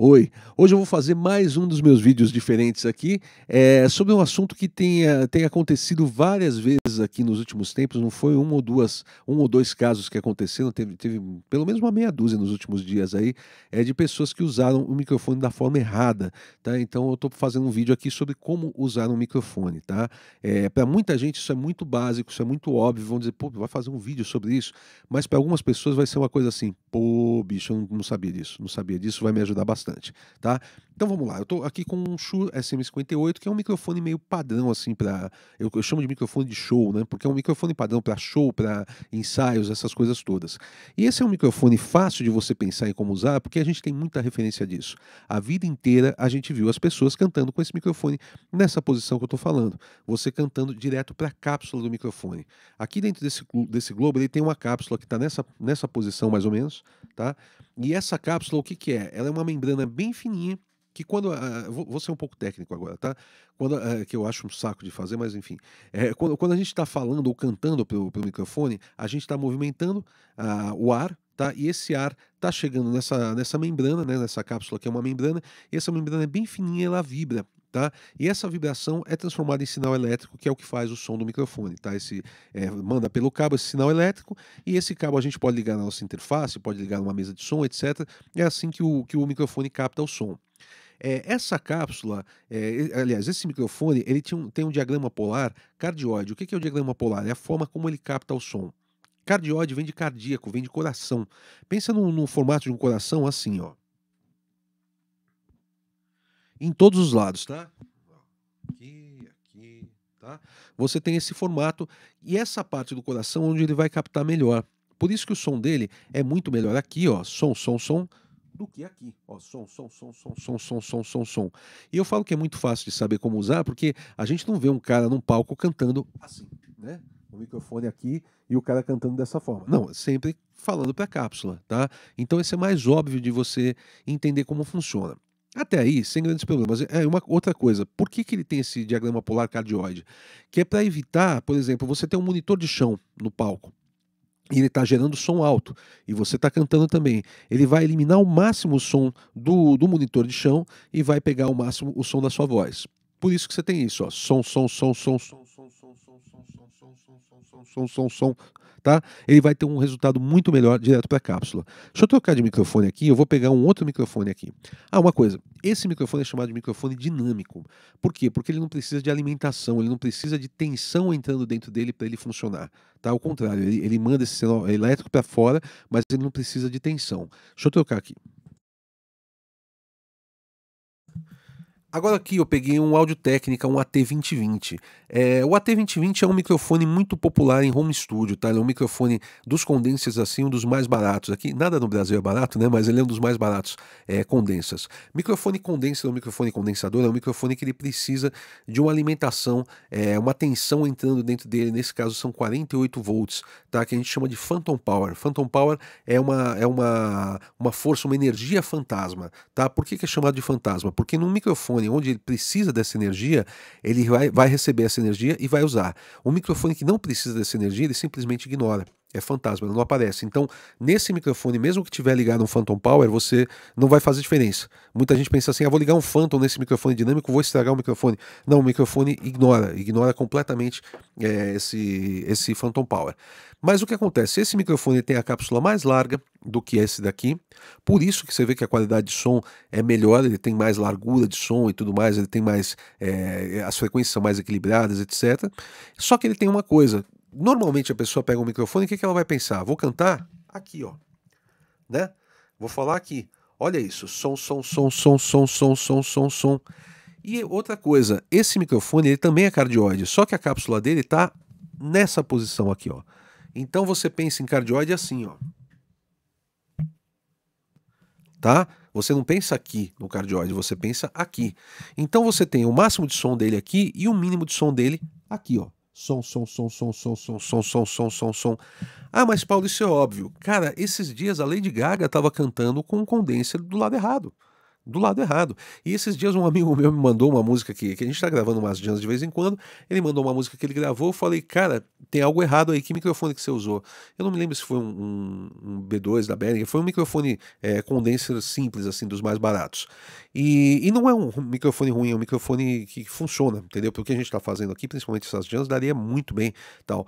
Oi, hoje eu vou fazer mais um dos meus vídeos diferentes aqui é, sobre um assunto que tem, tem acontecido várias vezes aqui nos últimos tempos, não foi um ou duas, um ou dois casos que aconteceram, teve, teve pelo menos uma meia dúzia nos últimos dias aí, é, de pessoas que usaram o microfone da forma errada, tá? Então eu estou fazendo um vídeo aqui sobre como usar um microfone, tá? É, para muita gente isso é muito básico, isso é muito óbvio, vão dizer, pô, vai fazer um vídeo sobre isso, mas para algumas pessoas vai ser uma coisa assim, pô, bicho, eu não, não sabia disso, não sabia disso, vai me ajudar bastante bastante, tá? Então vamos lá, eu estou aqui com um Shure SM58, que é um microfone meio padrão assim para eu, eu, chamo de microfone de show, né? Porque é um microfone padrão para show, para ensaios, essas coisas todas. E esse é um microfone fácil de você pensar em como usar, porque a gente tem muita referência disso. A vida inteira a gente viu as pessoas cantando com esse microfone nessa posição que eu estou falando. Você cantando direto para a cápsula do microfone. Aqui dentro desse desse globo ele tem uma cápsula que está nessa nessa posição mais ou menos, tá? E essa cápsula o que que é? Ela é uma membrana bem fininha que quando uh, vou, vou, ser um pouco técnico agora, tá? Quando uh, que eu acho um saco de fazer, mas enfim, é, quando, quando, a gente está falando ou cantando pelo, pelo microfone, a gente está movimentando uh, o ar, tá? E esse ar está chegando nessa, nessa membrana, né? Nessa cápsula que é uma membrana. E essa membrana é bem fininha, ela vibra. Tá? E essa vibração é transformada em sinal elétrico, que é o que faz o som do microfone. Tá? Esse, é, manda pelo cabo esse sinal elétrico, e esse cabo a gente pode ligar na nossa interface, pode ligar numa mesa de som, etc. É assim que o, que o microfone capta o som. É, essa cápsula, é, aliás, esse microfone, ele um, tem um diagrama polar cardioide. O que é o diagrama polar? É a forma como ele capta o som. Cardioide vem de cardíaco, vem de coração. Pensa no, no formato de um coração assim, ó. Em todos os lados, tá? Aqui, aqui, tá? Você tem esse formato e essa parte do coração onde ele vai captar melhor. Por isso que o som dele é muito melhor aqui, ó. Som, som, som do que aqui. Ó, som, som, som, som, som, som, som, som, som. E eu falo que é muito fácil de saber como usar, porque a gente não vê um cara num palco cantando assim, né? O microfone aqui e o cara cantando dessa forma. Não, é sempre falando para a cápsula, tá? Então esse é mais óbvio de você entender como funciona. Até aí, sem grandes problemas. É, é uma outra coisa. Por que, que ele tem esse diagrama polar cardioide? Que é para evitar, por exemplo, você ter um monitor de chão no palco e ele está gerando som alto e você está cantando também. Ele vai eliminar o máximo o som do, do monitor de chão e vai pegar o máximo o som da sua voz. Por isso que você tem isso, ó, som, som, som, som, som, som, som, som, som, som, som, som, som, som, som, som, tá? Ele vai ter um resultado muito melhor direto para a cápsula. Deixa eu trocar de microfone aqui, eu vou pegar um outro microfone aqui. Ah, uma coisa, esse microfone é chamado de microfone dinâmico. Por quê? Porque ele não precisa de alimentação, ele não precisa de tensão entrando dentro dele para ele funcionar, tá? Ao contrário, ele, ele manda esse sinal elétrico para fora, mas ele não precisa de tensão. Deixa eu trocar aqui. Agora aqui eu peguei um áudio técnica, um AT2020. É, o AT2020 é um microfone muito popular em home studio, tá? Ele é um microfone dos condensas assim, um dos mais baratos. Aqui nada no Brasil é barato, né? Mas ele é um dos mais baratos é, condensas. Microfone condensa, ou é microfone condensador é um microfone que ele precisa de uma alimentação, é, uma tensão entrando dentro dele. Nesse caso são 48 volts, tá? Que a gente chama de phantom power. Phantom power é uma, é uma, uma força, uma energia fantasma, tá? Por que, que é chamado de fantasma? Porque num microfone microfone onde ele precisa dessa energia, ele vai, vai receber essa energia e vai usar. Um microfone que não precisa dessa energia, ele simplesmente ignora é fantasma, ela não aparece. Então, nesse microfone, mesmo que tiver ligado um Phantom Power, você não vai fazer diferença. Muita gente pensa assim: ah, vou ligar um Phantom nesse microfone dinâmico, vou estragar o microfone. Não, o microfone ignora, ignora completamente é, esse, esse Phantom Power. Mas o que acontece? Esse microfone tem a cápsula mais larga do que esse daqui, por isso que você vê que a qualidade de som é melhor, ele tem mais largura de som e tudo mais, ele tem mais. É, as frequências são mais equilibradas, etc. Só que ele tem uma coisa Normalmente a pessoa pega um microfone, o que, que ela vai pensar? Vou cantar aqui, ó. Né? Vou falar aqui. Olha isso, som, som, som, som, som, som, som, som, som. E outra coisa, esse microfone ele também é cardioide, só que a cápsula dele está nessa posição aqui, ó. Então você pensa em cardioide assim, ó. Tá? Você não pensa aqui no cardioide, você pensa aqui. Então você tem o máximo de som dele aqui e o mínimo de som dele aqui, ó som, som, som, som, som, som, som, som, som, som, som. Ah, mas Paulo, isso é óbvio. Cara, esses dias a Lady Gaga estava cantando com um condenser do lado errado do lado errado. E esses dias um amigo meu me mandou uma música que, que a gente está gravando umas jams de vez em quando. Ele mandou uma música que ele gravou. Eu falei, cara, tem algo errado aí. Que microfone que você usou? Eu não me lembro se foi um, um, um B2 da Behringer. Foi um microfone é, condenser simples, assim, dos mais baratos. E, e não é um microfone ruim, é um microfone que funciona, entendeu? Porque o que a gente está fazendo aqui, principalmente essas jams, daria muito bem tal.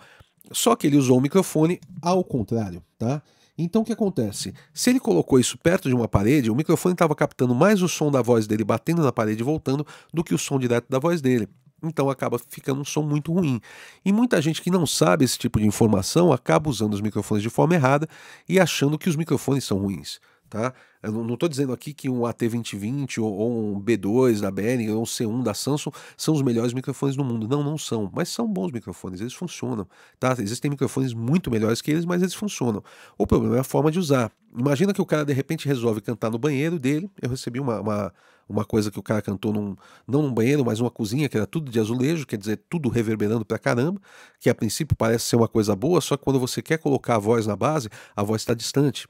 Só que ele usou o microfone ao contrário, tá? Então o que acontece? Se ele colocou isso perto de uma parede, o microfone estava captando mais o som da voz dele batendo na parede e voltando do que o som direto da voz dele. Então acaba ficando um som muito ruim. E muita gente que não sabe esse tipo de informação acaba usando os microfones de forma errada e achando que os microfones são ruins. Tá? Eu não estou dizendo aqui que um AT2020 ou, ou, um B2 da Behringer ou um C1 da Samsung são os melhores microfones do mundo. Não, não são. Mas são bons microfones, eles funcionam. Tá? Existem microfones muito melhores que eles, mas eles funcionam. O problema é a forma de usar. Imagina que o cara de repente resolve cantar no banheiro dele. Eu recebi uma, uma, uma coisa que o cara cantou num, não num banheiro, mas numa cozinha que era tudo de azulejo, quer dizer, tudo reverberando pra caramba, que a princípio parece ser uma coisa boa, só que quando você quer colocar a voz na base, a voz está distante.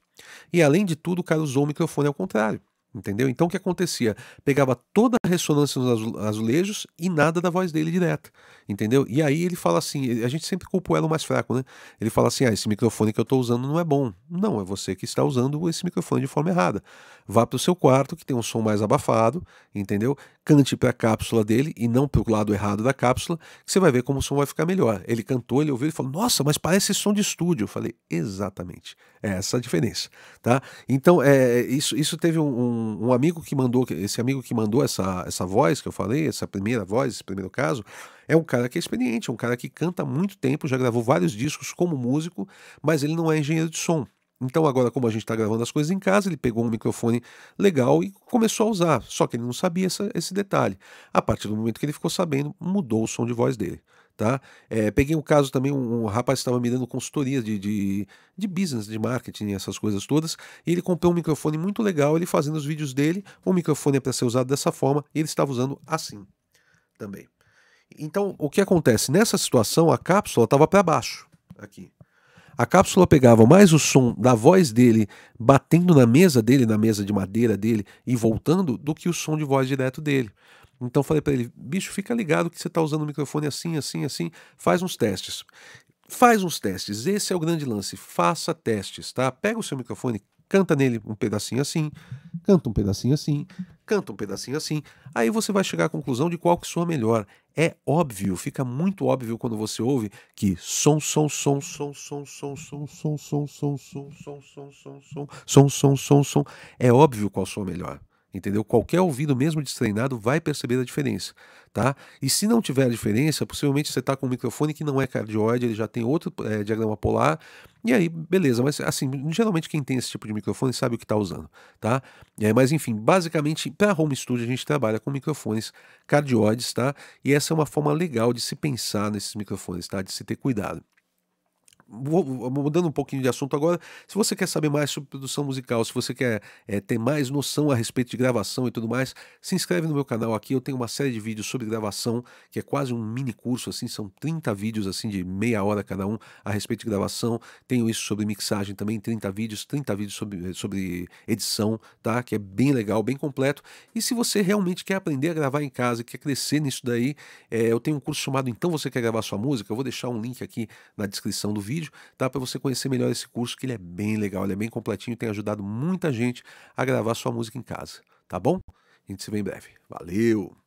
E além de tudo, o cara usou o microfone ao contrário. Entendeu? Então o que acontecia? Pegava toda a ressonância nos azulejos e nada da voz dele direta. Entendeu? E aí ele fala assim: a gente sempre culpa o elo mais fraco, né? Ele fala assim: ah, esse microfone que eu estou usando não é bom. Não, é você que está usando esse microfone de forma errada. Vá para o seu quarto, que tem um som mais abafado, entendeu? cante tipo, para a cápsula dele e não para o lado errado da cápsula, que você vai ver como o som vai ficar melhor. Ele cantou, ele ouviu, e falou: Nossa, mas parece som de estúdio. Eu falei: Exatamente, é essa a diferença, tá? Então, é, isso, isso teve um, um amigo que mandou, esse amigo que mandou essa, essa voz que eu falei, essa primeira voz, esse primeiro caso, é um cara que é experiente, um cara que canta há muito tempo, já gravou vários discos como músico, mas ele não é engenheiro de som. Então, agora, como a gente está gravando as coisas em casa, ele pegou um microfone legal e começou a usar. Só que ele não sabia essa, esse detalhe. A partir do momento que ele ficou sabendo, mudou o som de voz dele. Tá? É, peguei um caso também, um, um rapaz estava me dando consultoria de, de, de, business, de marketing, essas coisas todas, e ele comprou um microfone muito legal, ele fazendo os vídeos dele, o microfone é para ser usado dessa forma, e ele estava usando assim também. Então, o que acontece? Nessa situação, a cápsula estava para baixo, aqui. A cápsula pegava mais o som da voz dele batendo na mesa dele, na mesa de madeira dele e voltando, do que o som de voz direto dele. Então falei para ele, bicho, fica ligado que você está usando o microfone assim, assim, assim, faz uns testes. Faz uns testes, esse é o grande lance, faça testes, tá? Pega o seu microfone, canta nele um pedacinho assim, canta um pedacinho assim, canta um pedacinho assim, aí você vai chegar à conclusão de qual que soa melhor. É óbvio, fica muito óbvio quando você ouve que som, som, som, som, som, som, som, som, som, som, som, som, som, som, som, som, som, som, som, é óbvio qual a melhor entendeu? Qualquer ouvido, mesmo destreinado, vai perceber a diferença, tá? E se não tiver a diferença, possivelmente você está com um microfone que não é cardioide, ele já tem outro é, diagrama polar, e aí, beleza, mas assim, geralmente quem tem esse tipo de microfone sabe o que está usando, tá? mas enfim, basicamente, para home studio a gente trabalha com microfones cardioides, tá? E essa é uma forma legal de se pensar nesses microfones, tá? De se ter cuidado mudando um pouquinho de assunto agora, se você quer saber mais sobre produção musical, se você quer é, ter mais noção a respeito de gravação e tudo mais, se inscreve no meu canal aqui. Eu tenho uma série de vídeos sobre gravação, que é quase um mini curso, assim, são 30 vídeos assim de meia hora cada um a respeito de gravação. Tenho isso sobre mixagem também, 30 vídeos, 30 vídeos sobre, eh, sobre edição, tá? Que é bem legal, bem completo. E se você realmente quer aprender a gravar em casa, quer crescer nisso daí, é, eu tenho um curso chamado Então Você Quer Gravar Sua Música, eu vou deixar um link aqui na descrição do vídeo vídeo, dá para você conhecer melhor esse curso, que ele é bem legal, ele é bem completinho, tem ajudado muita gente a gravar sua música em casa, tá bom? A gente se vê em breve. Valeu!